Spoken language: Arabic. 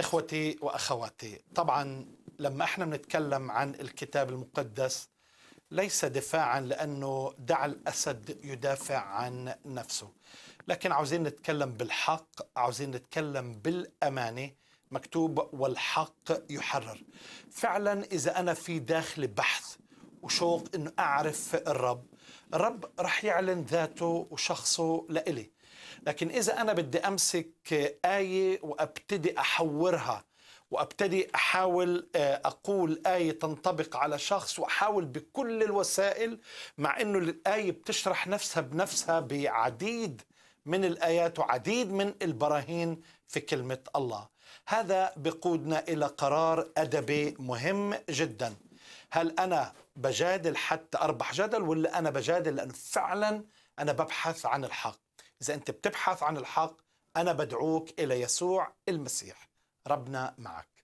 اخوتي واخواتي طبعا لما احنا بنتكلم عن الكتاب المقدس ليس دفاعا لانه دعا الاسد يدافع عن نفسه لكن عاوزين نتكلم بالحق عاوزين نتكلم بالامانه مكتوب والحق يحرر فعلا اذا انا في داخل بحث وشوق انه اعرف الرب الرب رح يعلن ذاته وشخصه لإلي لكن إذا أنا بدي أمسك آية وأبتدي أحورها وابتدي احاول آه، اقول ايه تنطبق على شخص واحاول بكل الوسائل مع انه الايه بتشرح نفسها بنفسها بعديد من الايات وعديد من البراهين في كلمه الله. هذا بقودنا الى قرار ادبي مهم جدا. هل انا بجادل حتى اربح جدل ولا انا بجادل لانه فعلا انا ببحث عن الحق؟ إذا أنت بتبحث عن الحق أنا بدعوك إلى يسوع المسيح ربنا معك